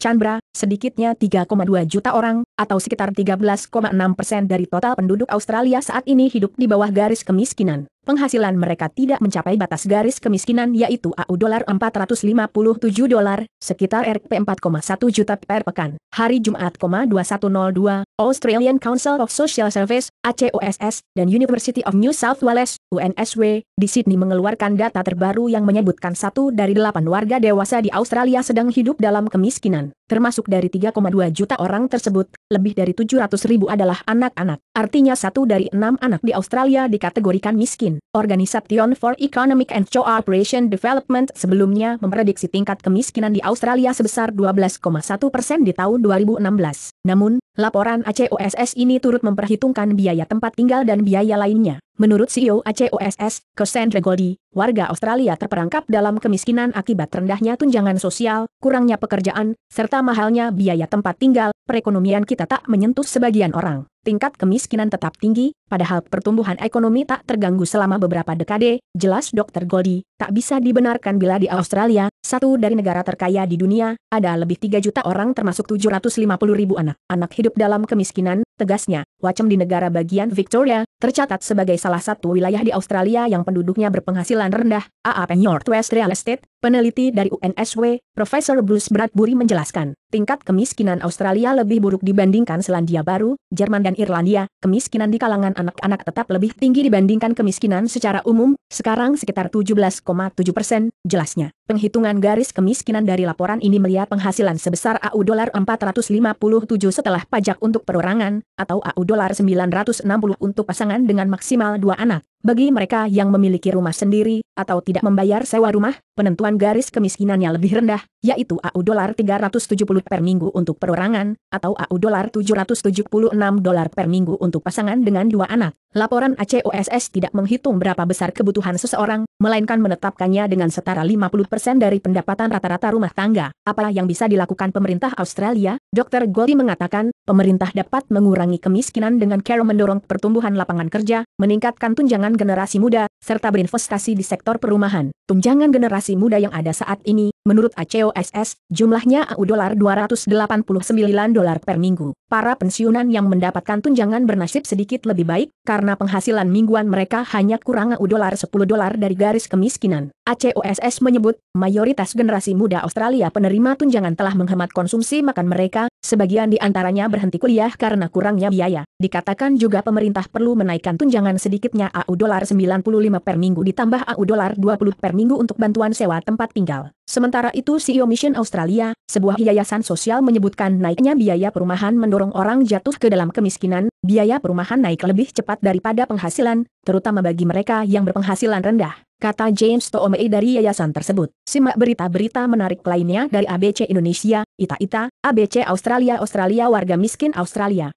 Chandra, sedikitnya 3,2 juta orang, atau sekitar 13,6 persen dari total penduduk Australia saat ini hidup di bawah garis kemiskinan. Penghasilan mereka tidak mencapai batas garis kemiskinan yaitu AU dolar 457 dolar, sekitar RP 4,1 juta per pekan. Hari Jumat, 2102, Australian Council of Social Service, ACOSS, dan University of New South Wales UNSW, di Sydney mengeluarkan data terbaru yang menyebutkan satu dari delapan warga dewasa di Australia sedang hidup dalam kemiskinan, termasuk dari 3,2 juta orang tersebut, lebih dari 700 ribu adalah anak-anak. Artinya satu dari enam anak di Australia dikategorikan miskin. Organisasi Organisation for Economic and Cooperation Development sebelumnya memprediksi tingkat kemiskinan di Australia sebesar 12,1 persen di tahun 2016. Namun, laporan ACOSS ini turut memperhitungkan biaya tempat tinggal dan biaya lainnya. Menurut CEO ACOSS, Cassandra Goldie, warga Australia terperangkap dalam kemiskinan akibat rendahnya tunjangan sosial, kurangnya pekerjaan, serta mahalnya biaya tempat tinggal, perekonomian kita tak menyentuh sebagian orang. Tingkat kemiskinan tetap tinggi, Padahal pertumbuhan ekonomi tak terganggu selama beberapa dekade, jelas Dr. Goldie, tak bisa dibenarkan bila di Australia, satu dari negara terkaya di dunia, ada lebih 3 juta orang termasuk 750 ribu anak-anak hidup dalam kemiskinan, tegasnya, Wacem di negara bagian Victoria, tercatat sebagai salah satu wilayah di Australia yang penduduknya berpenghasilan rendah, AAP West Real Estate, Peneliti dari UNSW, Profesor Bruce Bradbury menjelaskan, tingkat kemiskinan Australia lebih buruk dibandingkan Selandia Baru, Jerman dan Irlandia. Kemiskinan di kalangan anak-anak tetap lebih tinggi dibandingkan kemiskinan secara umum, sekarang sekitar 17,7 persen, jelasnya. Penghitungan garis kemiskinan dari laporan ini melihat penghasilan sebesar AU dolar 457 setelah pajak untuk perorangan, atau AU dolar 960 untuk pasangan dengan maksimal dua anak. Bagi mereka yang memiliki rumah sendiri, atau tidak membayar sewa rumah, penentuan garis kemiskinannya lebih rendah, yaitu AU dolar 370 per minggu untuk perorangan, atau AU dolar 776 dolar per minggu untuk pasangan dengan dua anak. Laporan ACOSS tidak menghitung berapa besar kebutuhan seseorang, melainkan menetapkannya dengan setara 50% dari pendapatan rata-rata rumah tangga. Apa yang bisa dilakukan pemerintah Australia? Dr. Goldie mengatakan, pemerintah dapat mengurangi kemiskinan dengan cara mendorong pertumbuhan lapangan kerja, meningkatkan tunjangan generasi muda, serta berinvestasi di sektor perumahan. Tunjangan generasi muda yang ada saat ini Menurut ACOSS, jumlahnya AU dolar 289 dolar per minggu. Para pensiunan yang mendapatkan tunjangan bernasib sedikit lebih baik, karena penghasilan mingguan mereka hanya kurang AU dolar 10 dolar dari garis kemiskinan. ACOSS menyebut, mayoritas generasi muda Australia penerima tunjangan telah menghemat konsumsi makan mereka, Sebagian di antaranya berhenti kuliah karena kurangnya biaya. Dikatakan juga pemerintah perlu menaikkan tunjangan sedikitnya AU dolar 95 per minggu ditambah AU dolar 20 per minggu untuk bantuan sewa tempat tinggal. Sementara itu CEO Mission Australia, sebuah yayasan sosial menyebutkan naiknya biaya perumahan mendorong orang jatuh ke dalam kemiskinan, biaya perumahan naik lebih cepat daripada penghasilan, terutama bagi mereka yang berpenghasilan rendah kata James Toomei dari yayasan tersebut. Simak berita-berita menarik lainnya dari ABC Indonesia, Ita Ita, ABC Australia Australia Warga Miskin Australia.